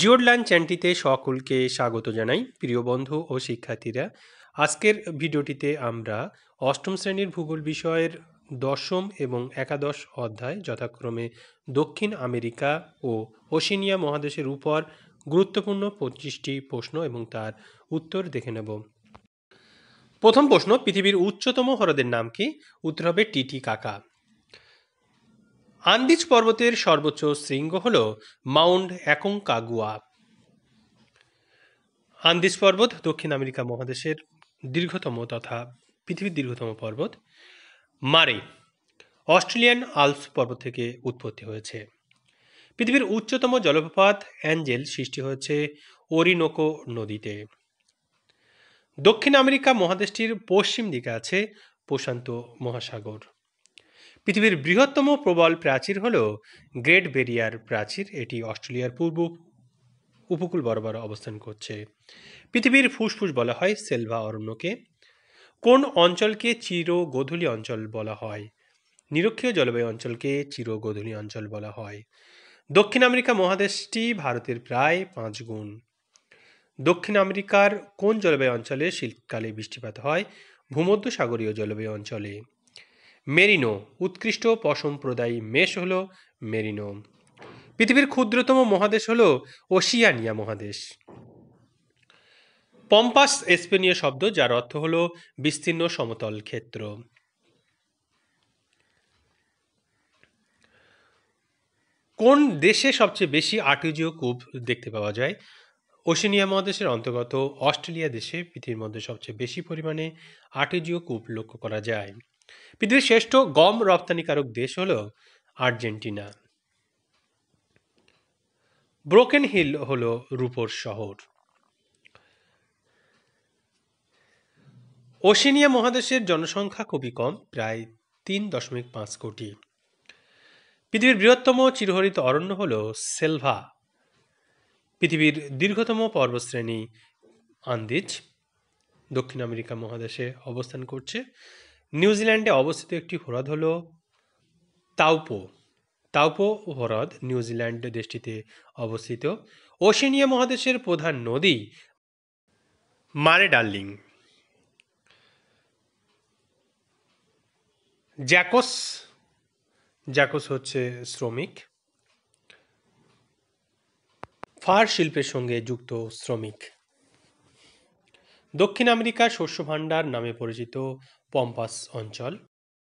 জিওরল্যান চ্যানটিতে সকলকে স্বাগত জানাই প্রিয় বন্ধু ও শিক্ষার্থীরা আজকের ভিডিওটিতে আমরা অষ্টম শ্রেণীর ভূগোল বিষয়ের দশম এবং একাদশ অধ্যায় যথাক্রমে দক্ষিণ আমেরিকা ও ওশিনিয়া মহাদেশের উপর গুরুত্বপূর্ণ পঁচিশটি প্রশ্ন এবং তার উত্তর দেখে নেব প্রথম প্রশ্ন পৃথিবীর উচ্চতম হ্রদের নাম কি উত্তর হবে টিটি কাকা আন্দিজ পর্বতের সর্বোচ্চ শৃঙ্গ হল মাউন্ট অ্যাকংকাগুয়া আন্দিজ পর্বত দক্ষিণ আমেরিকা মহাদেশের দীর্ঘতম তথা পৃথিবীর দীর্ঘতম পর্বত মারে অস্ট্রেলিয়ান আলপস পর্বত থেকে উৎপত্তি হয়েছে পৃথিবীর উচ্চতম জলপ্রপাত অ্যাঞ্জেল সৃষ্টি হয়েছে ওরিনোকো নদীতে দক্ষিণ আমেরিকা মহাদেশটির পশ্চিম দিকে আছে প্রশান্ত মহাসাগর পৃথিবীর বৃহত্তম প্রবল প্রাচীর হল গ্রেট বেরিয়ার প্রাচীর এটি অস্ট্রেলিয়ার পূর্ব উপকূল বরাবর অবস্থান করছে পৃথিবীর ফুসফুস বলা হয় সেলভা অরণ্যকে কোন অঞ্চলকে চিরগোধূলি অঞ্চল বলা হয় নিরক্ষীয় জলবায়ু অঞ্চলকে চিরগোধূলি অঞ্চল বলা হয় দক্ষিণ আমেরিকা মহাদেশটি ভারতের প্রায় পাঁচ গুণ দক্ষিণ আমেরিকার কোন জলবায়ু অঞ্চলে শীতকালে বৃষ্টিপাত হয় ভূমধ্যসাগরীয় জলবায়ু অঞ্চলে মেরিনো উৎকৃষ্ট পশম প্রদায়ী মেষ হল মেরিনো পৃথিবীর ক্ষুদ্রতম মহাদেশ হল ওশিয়ানিয়া মহাদেশ পম্পাস স্পেনীয় শব্দ যার অর্থ হল বিস্তীর্ণ সমতল ক্ষেত্র কোন দেশে সবচেয়ে বেশি আর্টিজিও কূপ দেখতে পাওয়া যায় ওশিনিয়া মহাদেশের অন্তর্গত অস্ট্রেলিয়া দেশে পৃথিবীর মধ্যে সবচেয়ে বেশি পরিমাণে আর্টিজিও কূপ লক্ষ্য করা যায় পৃথিবীর শ্রেষ্ঠ গম রপ্তানিকারক দেশ হল আর্জেন্টিনা ব্রোকেন হিল হল রূপর শহর ওশিনিয়া মহাদেশের জনসংখ্যা খুবই কম প্রায় তিন দশমিক পাঁচ কোটি পৃথিবীর বৃহত্তম চিরহরিত অরণ্য হল সেলভা পৃথিবীর দীর্ঘতম পর্বশ্রেণী আন্দিজ দক্ষিণ আমেরিকা মহাদেশে অবস্থান করছে নিউজিল্যান্ডে অবস্থিত একটি হ্রদ হল তাউপো তাউপো হ্রদ নিউজিল্যান্ড দেশটিতে অবস্থিত ওশেনিয়া মহাদেশের প্রধান নদী মারে ডার্লিং জ্যাকোস জ্যাকোস হচ্ছে শ্রমিক ফার শিল্পের সঙ্গে যুক্ত শ্রমিক দক্ষিণ আমেরিকার শস্য ভাণ্ডার নামে পরিচিত পম্পাস অঞ্চল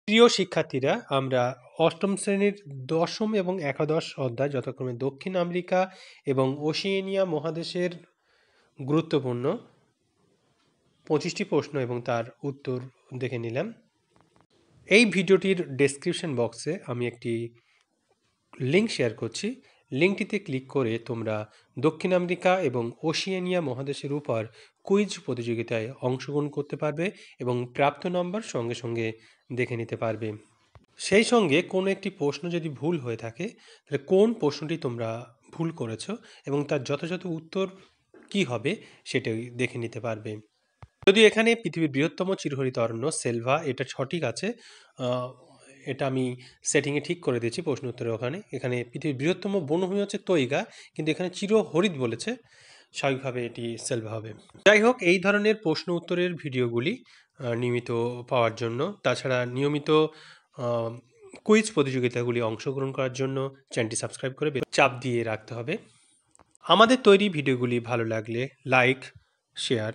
প্রিয় শিক্ষার্থীরা আমরা অষ্টম শ্রেণীর দশম এবং একাদশ অধ্যায় যথাক্রমে দক্ষিণ আমেরিকা এবং ওশিয়েনিয়া মহাদেশের গুরুত্বপূর্ণ পঁচিশটি প্রশ্ন এবং তার উত্তর দেখে নিলাম এই ভিডিওটির ডেসক্রিপশন বক্সে আমি একটি লিঙ্ক শেয়ার করছি লিঙ্কটিতে ক্লিক করে তোমরা দক্ষিণ আমেরিকা এবং ওশিয়ানিয়া মহাদেশের উপর কুইজ প্রতিযোগিতায় অংশগ্রহণ করতে পারবে এবং প্রাপ্ত নম্বর সঙ্গে সঙ্গে দেখে নিতে পারবে সেই সঙ্গে কোনো একটি প্রশ্ন যদি ভুল হয়ে থাকে তাহলে কোন প্রশ্নটি তোমরা ভুল করেছ এবং তার যথাযথ উত্তর কি হবে সেটাই দেখে নিতে পারবে যদি এখানে পৃথিবীর বৃহত্তম চিরহরিত অরণ্য সেলভা এটা সঠিক আছে এটা আমি সেটিংয়ে ঠিক করে দিয়েছি প্রশ্ন উত্তরের ওখানে এখানে পৃথিবীর বৃহত্তম বনভূমি হচ্ছে তৈগা কিন্তু এখানে হরিত বলেছে স্বাভাবিকভাবে এটি সেলভ হবে যাই হোক এই ধরনের প্রশ্ন উত্তরের ভিডিওগুলি নিয়মিত পাওয়ার জন্য তাছাড়া নিয়মিত কুইজ প্রতিযোগিতাগুলি অংশগ্রহণ করার জন্য চ্যানেলটি সাবস্ক্রাইব করে চাপ দিয়ে রাখতে হবে আমাদের তৈরি ভিডিওগুলি ভালো লাগলে লাইক শেয়ার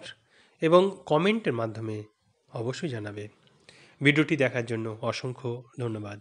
এবং কমেন্টের মাধ্যমে অবশ্যই জানাবে ভিডিওটি দেখার জন্য অসংখ্য ধন্যবাদ